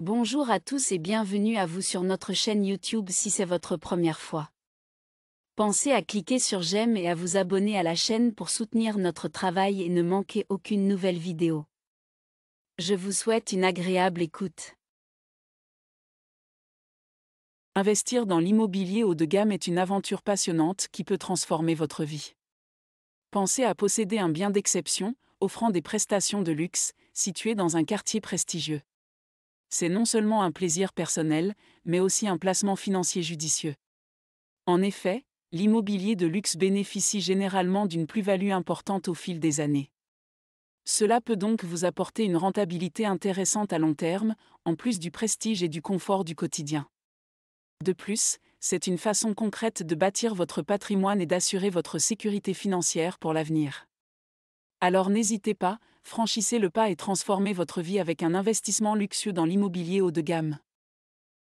Bonjour à tous et bienvenue à vous sur notre chaîne YouTube si c'est votre première fois. Pensez à cliquer sur j'aime et à vous abonner à la chaîne pour soutenir notre travail et ne manquer aucune nouvelle vidéo. Je vous souhaite une agréable écoute. Investir dans l'immobilier haut de gamme est une aventure passionnante qui peut transformer votre vie. Pensez à posséder un bien d'exception, offrant des prestations de luxe, situé dans un quartier prestigieux c'est non seulement un plaisir personnel, mais aussi un placement financier judicieux. En effet, l'immobilier de luxe bénéficie généralement d'une plus-value importante au fil des années. Cela peut donc vous apporter une rentabilité intéressante à long terme, en plus du prestige et du confort du quotidien. De plus, c'est une façon concrète de bâtir votre patrimoine et d'assurer votre sécurité financière pour l'avenir. Alors n'hésitez pas, franchissez le pas et transformez votre vie avec un investissement luxueux dans l'immobilier haut de gamme.